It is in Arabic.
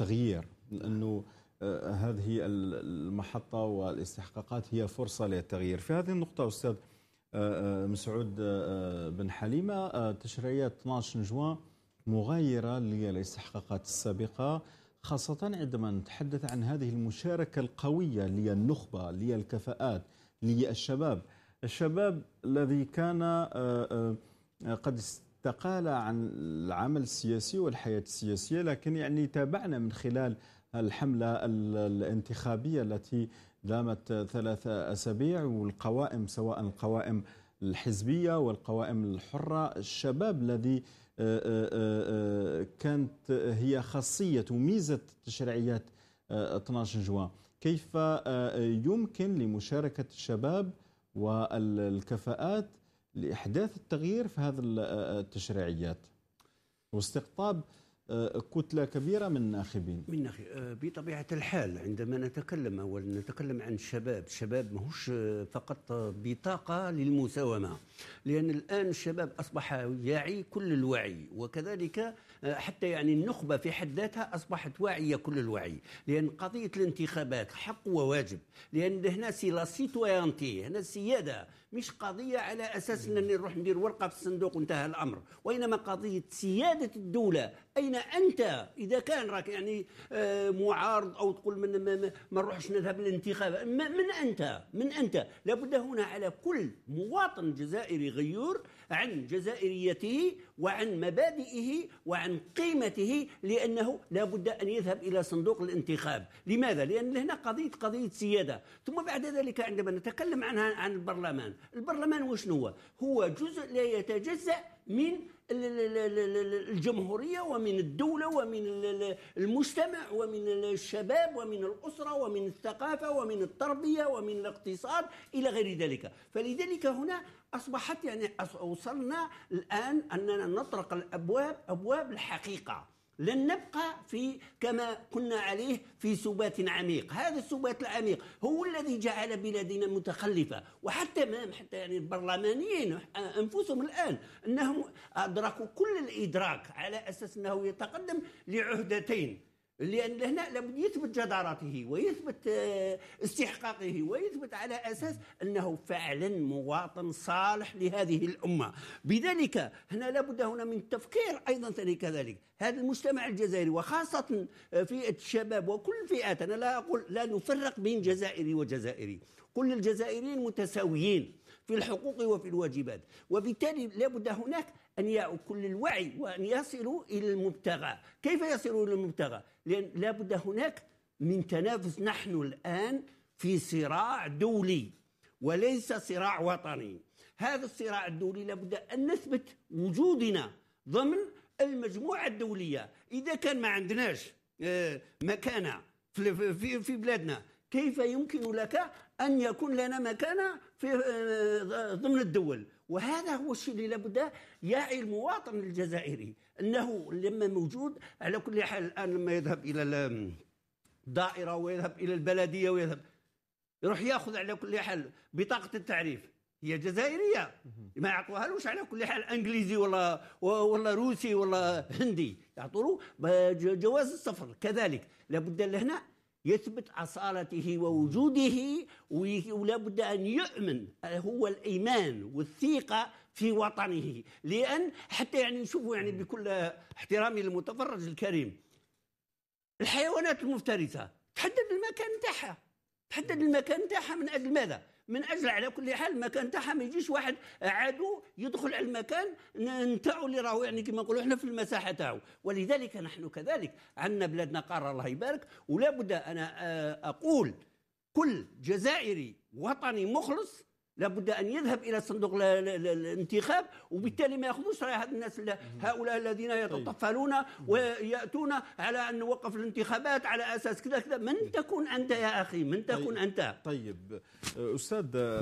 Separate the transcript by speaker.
Speaker 1: التغيير لانه آه، هذه المحطه والاستحقاقات هي فرصه للتغيير في هذه النقطه استاذ آه، آه، مسعود بن حليمه تشريعات 12 جوان مغايره للاستحقاقات السابقه خاصة عندما نتحدث عن هذه المشاركة القوية للنخبه للكفاءات للشباب الشباب الشباب الذي كان قد استقال عن العمل السياسي والحياة السياسية لكن يعني تابعنا من خلال الحملة الانتخابية التي دامت ثلاثة أسابيع والقوائم سواء القوائم الحزبية والقوائم الحرة الشباب الذي آه، آه، آه، كانت هي خاصية وميزة تشريعيات 12 جوان كيف يمكن لمشاركة الشباب والكفاءات لإحداث التغيير في هذه آه، آه، التشريعيات واستقطاب آه، كتله كبيره من الناخبين من ناخ... آه، بطبيعه الحال عندما نتكلم اولا نتكلم عن الشباب
Speaker 2: الشباب ماهوش آه، فقط بطاقه للمساومه لان الان الشباب اصبح يعي كل الوعي وكذلك حتى يعني النخبه في حد ذاتها اصبحت واعيه كل الوعي لان قضيه الانتخابات حق وواجب لان هنا سي لا سيتويانتي هنا السياده مش قضيه على اساس انني نروح ندير ورقه في الصندوق وانتهى الامر وانما قضيه سياده الدوله اين انت اذا كان راك يعني آه، معارض او تقول من ما نروحش نذهب للانتخاب من انت من انت لابد هنا على كل مواطن جزائري غيور عن جزائريته وعن مبادئه وعن قيمته لانه لابد ان يذهب الى صندوق الانتخاب لماذا لان هنا قضيه قضيه سياده ثم بعد ذلك عندما نتكلم عنها عن البرلمان البرلمان وشنو هو هو جزء لا يتجزا من الجمهورية ومن الدولة ومن المجتمع ومن الشباب ومن الأسرة ومن الثقافة ومن التربية ومن الاقتصاد إلى غير ذلك فلذلك هنا أصبحت يعني وصلنا الآن أننا نطرق الأبواب أبواب الحقيقة لن نبقى في كما كنا عليه في سبات عميق هذا السبات العميق هو الذي جعل بلادنا متخلفة وحتى ما حتى يعني البرلمانيين أنفسهم الآن أنهم أدركوا كل الإدراك على أساس أنه يتقدم لعهدتين لان هنا لابد يثبت جدارته ويثبت آه، استحقاقه ويثبت على اساس انه فعلا مواطن صالح لهذه الامه بذلك هنا لابد هنا من تفكير ايضا ثاني كذلك هذا المجتمع الجزائري وخاصه آه، فئه الشباب وكل الفئات انا لا اقول لا نفرق بين جزائري وجزائري كل الجزائريين متساويين في الحقوق وفي الواجبات وبالتالي لابد هناك أن كل الوعي وأن يصلوا إلى المبتغى كيف يصلوا إلى المبتغى؟ لأن لابد هناك من تنافس نحن الآن في صراع دولي وليس صراع وطني هذا الصراع الدولي لابد أن نثبت وجودنا ضمن المجموعة الدولية إذا كان ما عندناش آه، مكانة في بلادنا كيف يمكن لك أن يكون لنا مكانة في آه، ضمن الدول وهذا هو الشيء اللي لابد يعي المواطن الجزائري أنه لما موجود على كل حال الآن لما يذهب إلى الدائرة ويذهب إلى البلدية ويذهب يروح ياخذ على كل حال بطاقة التعريف هي جزائريه ما يعطوهالوش على كل حال انجليزي ولا ولا روسي ولا هندي يعطوا جواز السفر كذلك لابد لهنا يثبت أصالته ووجوده ولا بد أن يؤمن آه، هو الإيمان والثقة في وطنه لأن حتى يعني نشوفوا يعني بكل احترامي للمتفرج الكريم الحيوانات المفترسة تحدد المكان تاعها تحدد المكان تاعها من أجل ماذا؟ من اجل على كل حال المكان تاعها ما يجيش واحد عدو يدخل على المكان نتاعو اللي راهو يعني كما نقولوا احنا في المساحه تاعو ولذلك نحن كذلك عندنا بلادنا قاره الله يبارك ولا بد انا آه، اقول كل جزائري وطني مخلص لابد ان يذهب الى صندوق الانتخاب وبالتالي ما ياخذوش راي هذا الناس هؤلاء الذين طيب. يتطفلون وياتون على ان نوقف الانتخابات على اساس كذا كذا من طيب. تكون انت يا اخي من تكون طيب.
Speaker 1: انت طيب
Speaker 2: استاذ